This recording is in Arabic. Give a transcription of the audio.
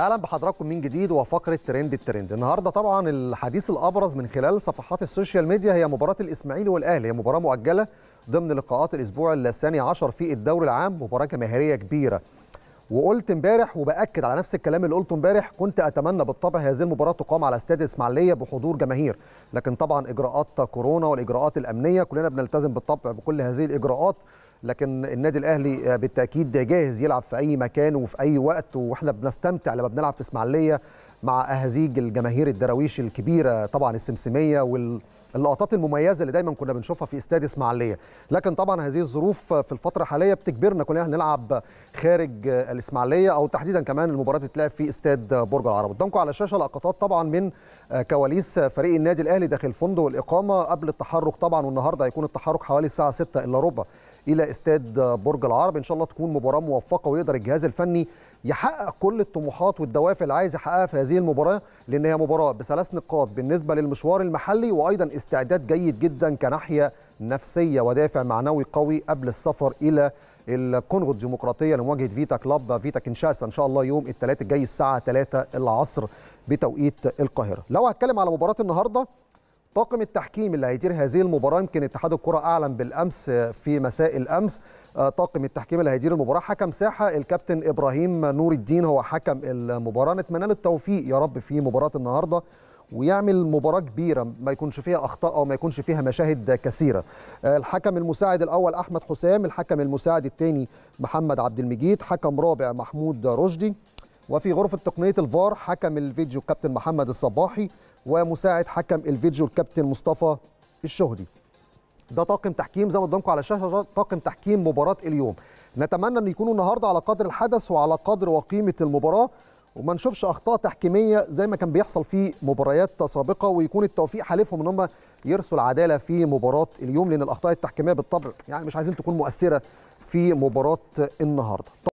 اهلا بحضراتكم من جديد وفقره ترند الترند النهارده طبعا الحديث الابرز من خلال صفحات السوشيال ميديا هي مباراه الاسماعيلي والاهلي هي مباراه مؤجله ضمن لقاءات الاسبوع الثاني عشر في الدوري العام مباراه جماهيريه كبيره وقلت امبارح وباكد على نفس الكلام اللي قلته امبارح كنت اتمنى بالطبع هذه المباراه تقام على استاد الاسماعيليه بحضور جماهير لكن طبعا اجراءات كورونا والاجراءات الامنيه كلنا بنلتزم بالطبع بكل هذه الاجراءات لكن النادي الاهلي آه، بالتاكيد جاهز يلعب في اي مكان وفي اي وقت واحنا بنستمتع لما بنلعب في اسماعيليه مع اهازيج الجماهير الدراويش الكبيره طبعا السمسميه واللقطات المميزه اللي دايما كنا بنشوفها في استاد اسماعيليه لكن طبعا هذه الظروف في الفتره الحاليه بتجبرنا كلنا نلعب خارج آه، الاسماعيليه او تحديدا كمان المباراه بتتلعب في استاد آه، برج العرب قدامكم على الشاشه لقطات طبعا من كواليس فريق النادي الاهلي داخل فندق الاقامه قبل التحرك طبعا والنهارده هيكون التحرك حوالي الساعه 6 الا ربع الى استاد برج العرب ان شاء الله تكون مباراه موفقه ويقدر الجهاز الفني يحقق كل الطموحات والدوافع اللي عايز يحققها في هذه المباراه لان هي مباراه بثلاث نقاط بالنسبه للمشوار المحلي وايضا استعداد جيد جدا كناحيه نفسيه ودافع معنوي قوي قبل السفر الى الكونغو الديمقراطيه لمواجهه فيتا كلاب فيتا كنشاسا ان شاء الله يوم الثلاثاء الجاي الساعه 3 العصر بتوقيت القاهره لو هتكلم على مباراه النهارده طاقم التحكيم اللي هيدير هذه المباراه يمكن اتحاد الكره اعلن بالامس آه، في مساء الامس آه، طاقم التحكيم اللي هيدير المباراه حكم ساحه الكابتن ابراهيم نور الدين هو حكم المباراه نتمنى له التوفيق يا رب في مباراه النهارده ويعمل مباراة كبيرة ما يكونش فيها أخطاء أو ما يكونش فيها مشاهد كثيرة آه، الحكم المساعد الأول أحمد حسام الحكم المساعد الثاني محمد عبد المجيد حكم رابع محمود رشدي وفي غرفة تقنية الفار حكم الفيديو كابتن محمد الصباحي ومساعد حكم الفيديو الكابتن مصطفى الشهدي ده طاقم تحكيم زي ما قدامكم على الشاشه طاقم تحكيم مباراه اليوم نتمنى ان يكونوا النهارده على قدر الحدث وعلى قدر وقيمه المباراه وما نشوفش اخطاء تحكيميه زي ما كان بيحصل في مباريات سابقه ويكون التوفيق حالفهم ان هم يرسوا العداله في مباراه اليوم لان الاخطاء التحكيميه بالطبع يعني مش عايزين تكون مؤثره في مباراه النهارده